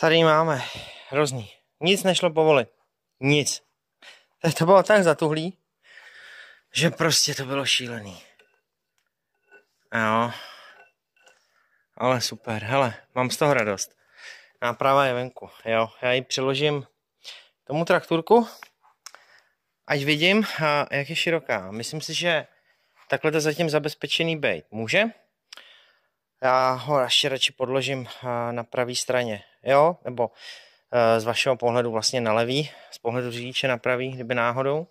Tady máme hrozný. Nic nešlo povolit. Nic. Eh, to bylo tak zatuhlý, že prostě to bylo šílený. Jo. Ale super, hele, mám z toho radost. Náprava je venku, jo. Já ji přiložím tomu trakturku, ať vidím, jak je široká. Myslím si, že takhle to zatím zabezpečený bejt. Může? Já ho ještě radši podložím na pravé straně jo, nebo eh, z vašeho pohledu vlastně na levý, z pohledu řidiče na pravý, kdyby náhodou.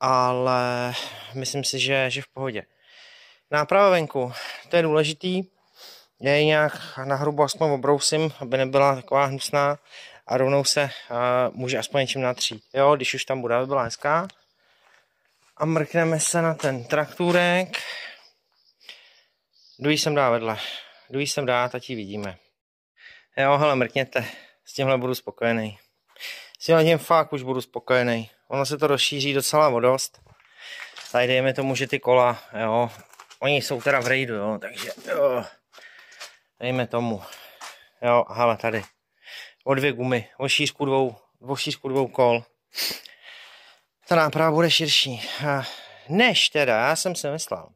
Ale myslím si, že, že v pohodě. Náprava venku, to je důležitý. je nějak na hrubo aspoň obrousím, aby nebyla taková hnusná a rovnou se uh, může aspoň něčím natřít. Jo, když už tam bude, aby byla hezká. A mrkneme se na ten traktůrek. Dují jsem dá vedle. Dují jsem dá, tati vidíme. Jo, hele, mrkněte. S tímhle budu spokojený. S tímhle tím fakt už budu spokojený. Ono se to rozšíří docela vodost. Tady dejme tomu, že ty kola, jo. Oni jsou teda v rejdu, jo, takže jo. Dejme tomu. Jo, hele, tady. O dvě gumy, o šířku dvou, o šířku dvou kol. Ta náprava bude širší. Než teda, já jsem si myslel,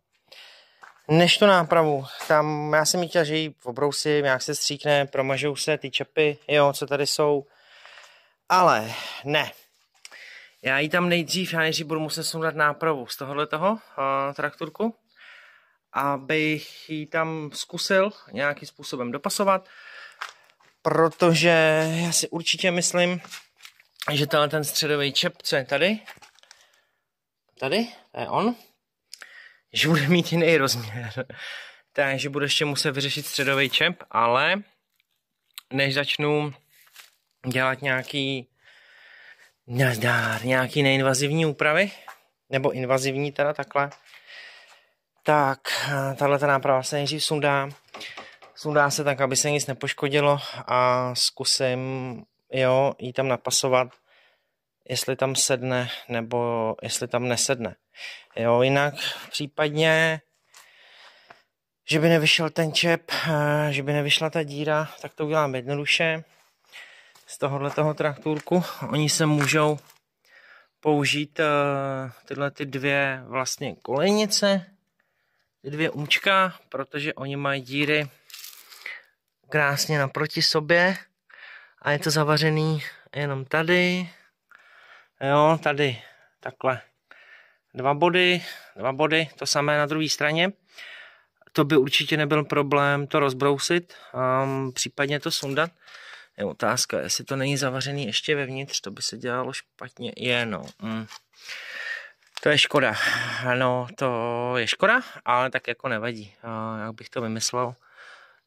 než tu nápravu. Tam já jsem ji chtěl, že ji obrousím, jak se stříkne, promažou se ty čepy, jo, co tady jsou. Ale ne. Já ji tam nejdřív, já nejdřív budu muset sundat nápravu z tohohle toho uh, traktorku, abych ji tam zkusil nějakým způsobem dopasovat, protože já si určitě myslím, že tenhle ten středový čep, co je tady, tady, to je on, že bude mít jiný rozměr. Takže budu ještě muset vyřešit středový čep, ale než začnu dělat nějaký nazdár, nějaký neinvazivní úpravy, nebo invazivní teda takhle, tak eh, tahle ta náprava se nejdřív sundá. Sundá se tak, aby se nic nepoškodilo a zkusím jo, ji tam napasovat jestli tam sedne nebo jestli tam nesedne. Jo, jinak případně, že by nevyšel ten čep, eh, že by nevyšla ta díra, tak to udělám jednoduše z tohohle toho traktůrku. Oni se můžou použít eh, tyhle ty dvě vlastně kolejnice, ty dvě účka, protože oni mají díry krásně naproti sobě a je to zavařený jenom tady, Jo, tady, takhle. Dva body, dva body, to samé na druhé straně. To by určitě nebyl problém to rozbrousit, um, případně to sundat. Je otázka, jestli to není zavařený ještě vevnitř, to by se dělalo špatně. Je, no. Mm. To je škoda. No, to je škoda, ale tak jako nevadí. jak bych to vymyslel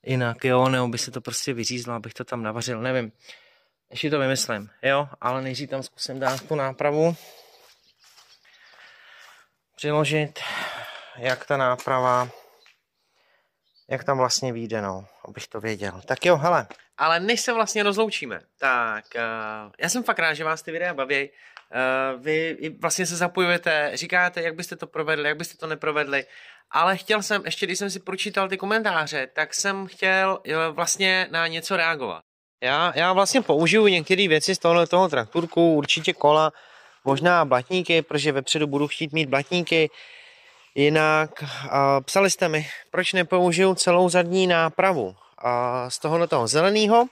jinak, jo, nebo by se to prostě vyřízlo, abych to tam navařil, nevím. Ještě to vymyslím, jo, ale nejdřív tam zkusím dát tu nápravu. Přiložit, jak ta náprava, jak tam vlastně vyjde, no, abych to věděl. Tak jo, hele. Ale než se vlastně rozloučíme, tak eh, já jsem fakt rád, že vás ty videa baví. Eh, vy vlastně se zapojujete, říkáte, jak byste to provedli, jak byste to neprovedli. Ale chtěl jsem, ještě když jsem si pročítal ty komentáře, tak jsem chtěl eh, vlastně na něco reagovat. Já, já vlastně použiju některé věci z tohoto toho trakturku, určitě kola, možná blatníky, protože vepředu budu chtít mít blatníky. Jinak a psali jste mi, proč nepoužiju celou zadní nápravu a z tohohle toho zeleného.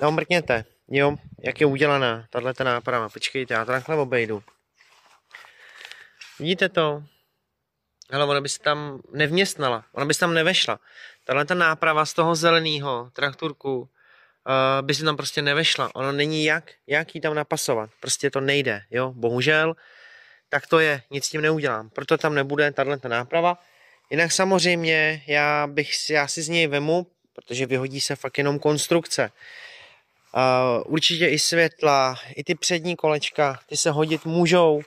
No mrkněte, jo, jak je udělaná tahle náprava. Počkejte, já to takhle obejdu. Vidíte to? Ale ona by se tam nevměstnala, ona by se tam nevešla. Tahle náprava z toho zeleného trakturku Eh, by se tam prostě nevešla. Ono není jak, jak jí tam napasovat. Prostě to nejde, jo, bohužel. Tak to je, nic s tím neudělám. Proto tam nebude tahle náprava. Jinak samozřejmě já, bych, já si z něj vemu, protože vyhodí se fakt jenom konstrukce. Uh, určitě i světla, i ty přední kolečka, ty se hodit můžou.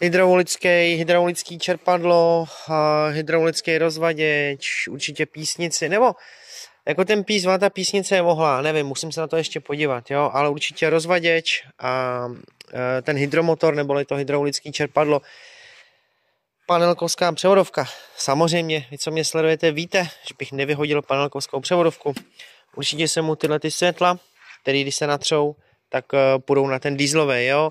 Hydraulický, hydraulický čerpadlo, uh, hydraulický rozvaděč, určitě písnici, nebo jako ten písma, ta písnice je mohla, nevím, musím se na to ještě podívat, jo, ale určitě rozvaděč a e, ten hydromotor, neboli to hydraulický čerpadlo, panelkovská převodovka. Samozřejmě, vy co mě sledujete, víte, že bych nevyhodil panelkovskou převodovku. Určitě se mu tyhle ty světla, které když se natřou, tak e, půjdou na ten dýzlový, jo.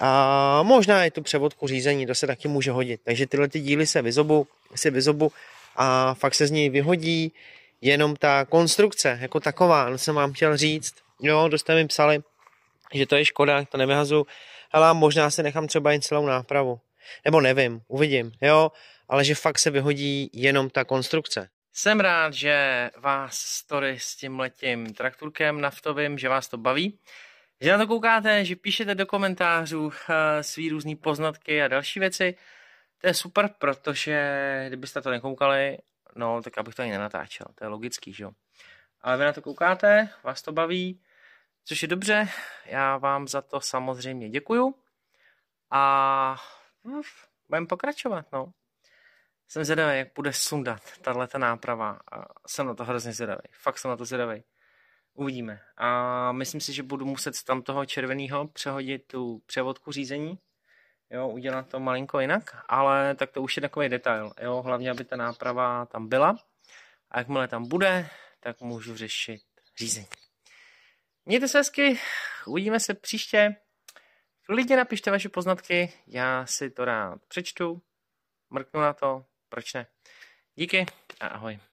A možná i tu převodku řízení, to se taky může hodit. Takže tyhle ty díly se vyzobu, se vyzobu a fakt se z něj vyhodí jenom ta konstrukce jako taková, no jsem vám chtěl říct, jo, dost mi psali, že to je škoda, to nevyhazu, ale možná se nechám třeba jen celou nápravu, nebo nevím, uvidím, jo, ale že fakt se vyhodí jenom ta konstrukce. Jsem rád, že vás story s tím letím trakturkem naftovým, že vás to baví, že na to koukáte, že píšete do komentářů eh, svý různé poznatky a další věci. To je super, protože kdybyste to nekoukali no, tak abych to ani nenatáčel. To je logický, že jo. Ale vy na to koukáte, vás to baví, což je dobře. Já vám za to samozřejmě děkuju. A uf, no, budeme pokračovat, no. Jsem zvědavý, jak bude sundat tahle náprava. A jsem na to hrozně zvědavý. Fakt jsem na to zvědavý. Uvidíme. A myslím si, že budu muset tam toho červeného přehodit tu převodku řízení, jo, udělat to malinko jinak, ale tak to už je takový detail, jo, hlavně, aby ta náprava tam byla a jakmile tam bude, tak můžu řešit řízení. Mějte se hezky, uvidíme se příště. Klidně napište vaše poznatky, já si to rád přečtu, mrknu na to, proč ne. Díky a ahoj.